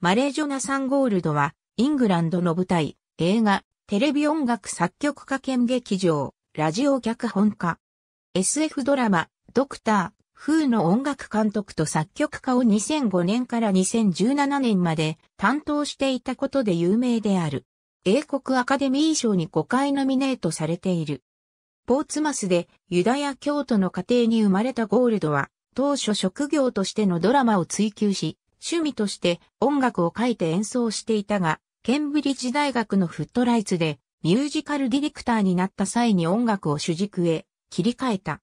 マレー・ジョナサン・ゴールドは、イングランドの舞台、映画、テレビ音楽作曲家兼劇場、ラジオ脚本家。SF ドラマ、ドクター、風の音楽監督と作曲家を2005年から2017年まで担当していたことで有名である。英国アカデミー賞に5回ノミネートされている。ポーツマスでユダヤ教徒の家庭に生まれたゴールドは、当初職業としてのドラマを追求し、趣味として音楽を書いて演奏していたが、ケンブリッジ大学のフットライツでミュージカルディレクターになった際に音楽を主軸へ切り替えた。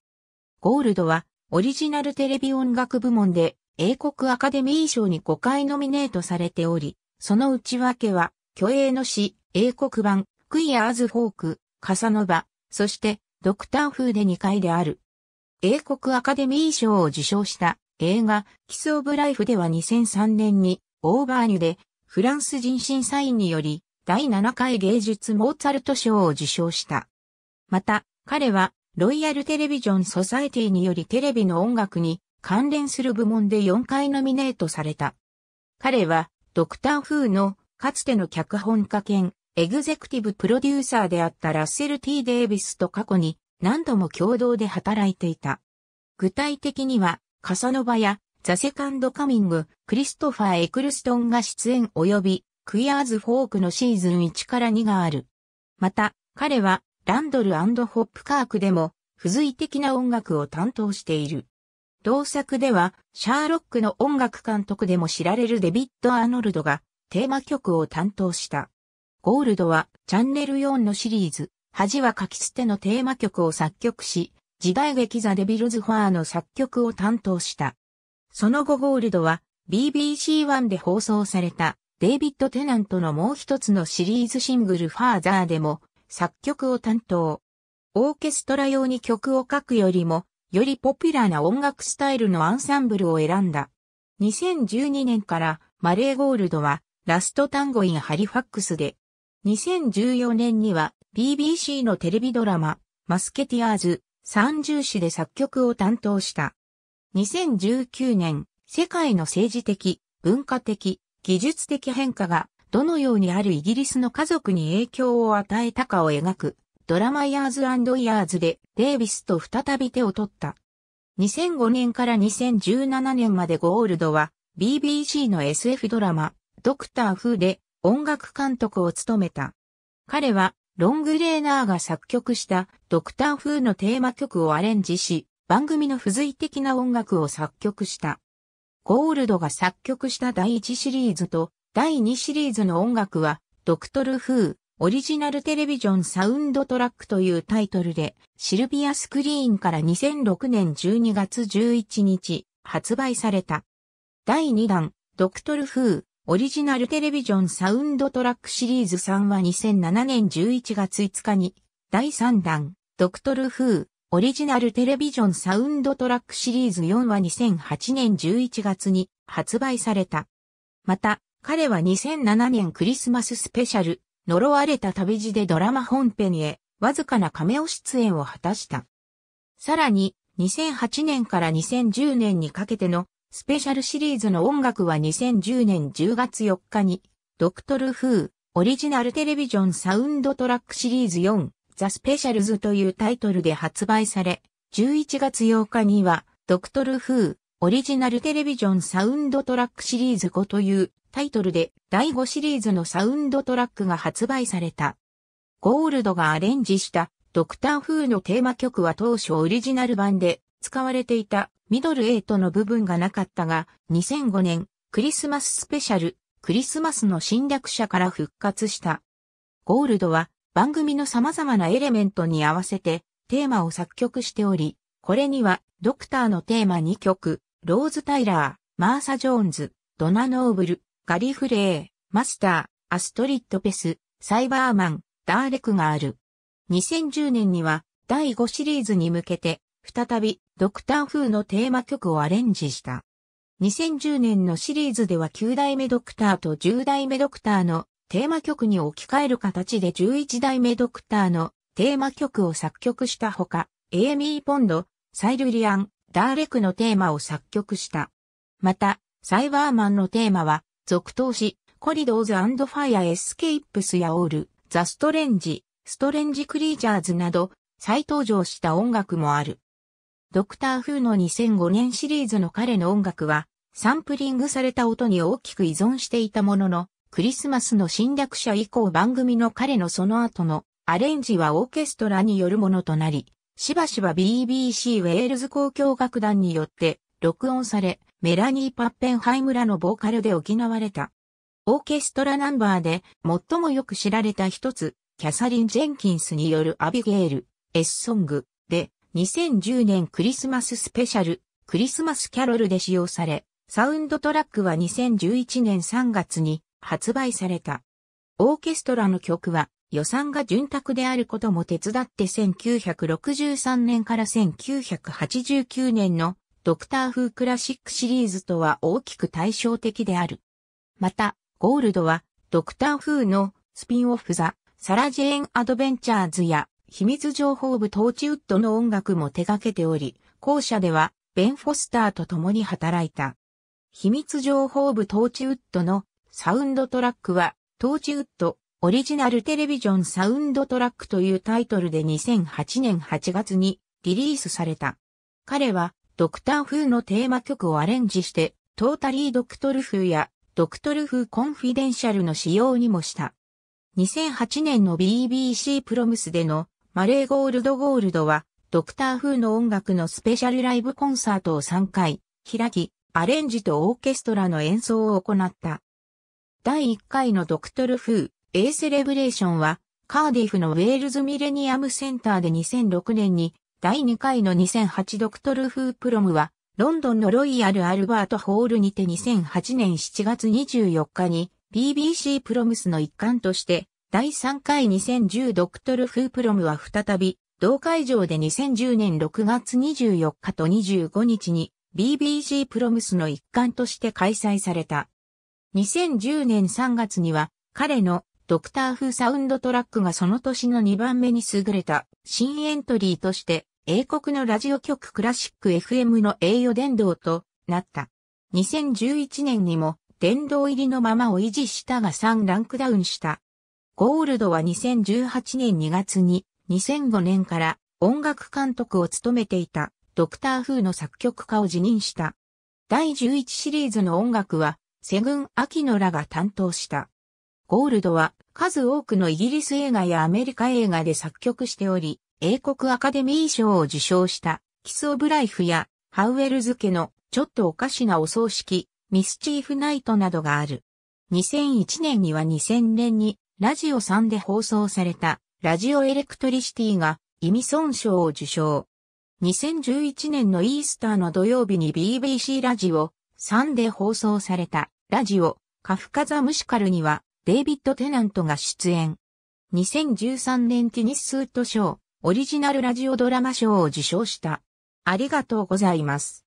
ゴールドはオリジナルテレビ音楽部門で英国アカデミー賞に5回ノミネートされており、その内訳は、虚栄の詩、英国版、クイアーズ・フォーク、カサノバ、そして、ドクターフーで2回である。英国アカデミー賞を受賞した映画、キス・オブ・ライフでは2003年に、オーバーニュで、フランス人審査員により、第7回芸術モーツァルト賞を受賞した。また、彼は、ロイヤルテレビジョン・ソサエティによりテレビの音楽に関連する部門で4回ノミネートされた。彼は、ドクター・フーの、かつての脚本家兼、エグゼクティブプロデューサーであったラッセル・ T・ デイビスと過去に何度も共同で働いていた。具体的には、カサノバや、ザ・セカンド・カミング、クリストファー・エクルストンが出演及び、クイアーズ・フォークのシーズン1から2がある。また、彼は、ランドルホップカークでも、付随的な音楽を担当している。同作では、シャーロックの音楽監督でも知られるデビッド・アーノルドが、テーマ曲を担当した。ゴールドは、チャンネル4のシリーズ、恥は書き捨てのテーマ曲を作曲し、時代劇ザ・デビルズ・ファーの作曲を担当した。その後ゴールドは BBC1 で放送されたデイビッド・テナントのもう一つのシリーズシングルファーザーでも作曲を担当。オーケストラ用に曲を書くよりも、よりポピュラーな音楽スタイルのアンサンブルを選んだ。2012年からマレーゴールドはラストタンゴインハリファックスで、2014年には BBC のテレビドラママスケティアーズ三重市で作曲を担当した。2019年、世界の政治的、文化的、技術的変化がどのようにあるイギリスの家族に影響を与えたかを描くドラマイヤーズイヤーズでデイビスと再び手を取った。2005年から2017年までゴールドは BBC の SF ドラマドクターーで音楽監督を務めた。彼はロングレーナーが作曲したドクター風のテーマ曲をアレンジし、番組の付随的な音楽を作曲した。ゴールドが作曲した第1シリーズと第2シリーズの音楽は、ドクトル風オリジナルテレビジョンサウンドトラックというタイトルで、シルビアスクリーンから2006年12月11日発売された。第2弾、ドクトル風オリジナルテレビジョンサウンドトラックシリーズ3は2007年11月5日に第3弾ドクトル・フーオリジナルテレビジョンサウンドトラックシリーズ4は2008年11月に発売された。また、彼は2007年クリスマススペシャル、呪われた旅路でドラマ本編へ、わずかな亀メ出演を果たした。さらに、2008年から2010年にかけてのスペシャルシリーズの音楽は2010年10月4日に、ドクトル・フー、オリジナルテレビジョンサウンドトラックシリーズ4、ザ・スペシャルズというタイトルで発売され、11月8日には、ドクトル・フー、オリジナルテレビジョンサウンドトラックシリーズ5というタイトルで、第5シリーズのサウンドトラックが発売された。ゴールドがアレンジした、ドクター・フーのテーマ曲は当初オリジナル版で、使われていたミドル8の部分がなかったが、2005年、クリスマススペシャル、クリスマスの侵略者から復活した。ゴールドは番組の様々なエレメントに合わせてテーマを作曲しており、これにはドクターのテーマ2曲、ローズ・タイラー、マーサ・ジョーンズ、ドナ・ノーブル、ガリ・フレー、マスター、アストリッド・ペス、サイバーマン、ダーレクがある。2010年には第5シリーズに向けて再び、ドクター風のテーマ曲をアレンジした。2010年のシリーズでは9代目ドクターと10代目ドクターのテーマ曲に置き換える形で11代目ドクターのテーマ曲を作曲したほか、エイミー・ポンド、サイルリアン、ダーレクのテーマを作曲した。また、サイバーマンのテーマは、続投し、コリドーズファイア・エスケイプスやオール、ザ・ストレンジ、ストレンジ・クリーチャーズなど、再登場した音楽もある。ドクター・フーの2005年シリーズの彼の音楽は、サンプリングされた音に大きく依存していたものの、クリスマスの侵略者以降番組の彼のその後のアレンジはオーケストラによるものとなり、しばしば BBC ウェールズ交響楽団によって録音され、メラニー・パッペンハイムらのボーカルで補われた。オーケストラナンバーで最もよく知られた一つ、キャサリン・ジェンキンスによるアビゲール、エスソングで2010年クリスマススペシャル、クリスマスキャロルで使用され、サウンドトラックは2011年3月に発売された。オーケストラの曲は予算が潤沢であることも手伝って1963年から1989年のドクター風クラシックシリーズとは大きく対照的である。また、ゴールドはドクター風のスピンオフザ・サラジェーン・アドベンチャーズや秘密情報部トーチウッドの音楽も手掛けており、校舎ではベン・フォスターと共に働いた。秘密情報部トーチウッドのサウンドトラックは、トーチウッドオリジナルテレビジョンサウンドトラックというタイトルで2008年8月にリリースされた。彼はドクター風のテーマ曲をアレンジして、トータリードクトル風やドクトル風コンフィデンシャルの使用にもした。2008年の BBC プロムスでのマレーゴールドゴールドは、ドクター風の音楽のスペシャルライブコンサートを3回、開き、アレンジとオーケストラの演奏を行った。第1回のドクトル風、A セレブレーションは、カーディフのウェールズミレニアムセンターで2006年に、第2回の2008ドクトル風プロムは、ロンドンのロイヤル・アルバート・ホールにて2008年7月24日に BBC プロムスの一環として第3回2010ドクトルフープロムは再び、同会場で2010年6月24日と25日に BBC プロムスの一環として開催された。2010年3月には彼のドクターフーサウンドトラックがその年の2番目に優れた新エントリーとして英国のラジオ局クラシック FM の栄誉殿堂となった。2011年にも殿堂入りのままを維持したが3ランクダウンした。ゴールドは2018年2月に2005年から音楽監督を務めていたドクター風の作曲家を辞任した。第11シリーズの音楽はセグン・アキノラが担当した。ゴールドは数多くのイギリス映画やアメリカ映画で作曲しており、英国アカデミー賞を受賞したキス・オブ・ライフやハウエルズ家のちょっとおかしなお葬式、ミスチーフ・ナイトなどがある。2001年には2000年にラジオ3で放送されたラジオエレクトリシティがイミソン賞を受賞。2011年のイースターの土曜日に BBC ラジオ3で放送されたラジオカフカザムシカルにはデイビッド・テナントが出演。2013年ティニス・スート賞オリジナルラジオドラマ賞を受賞した。ありがとうございます。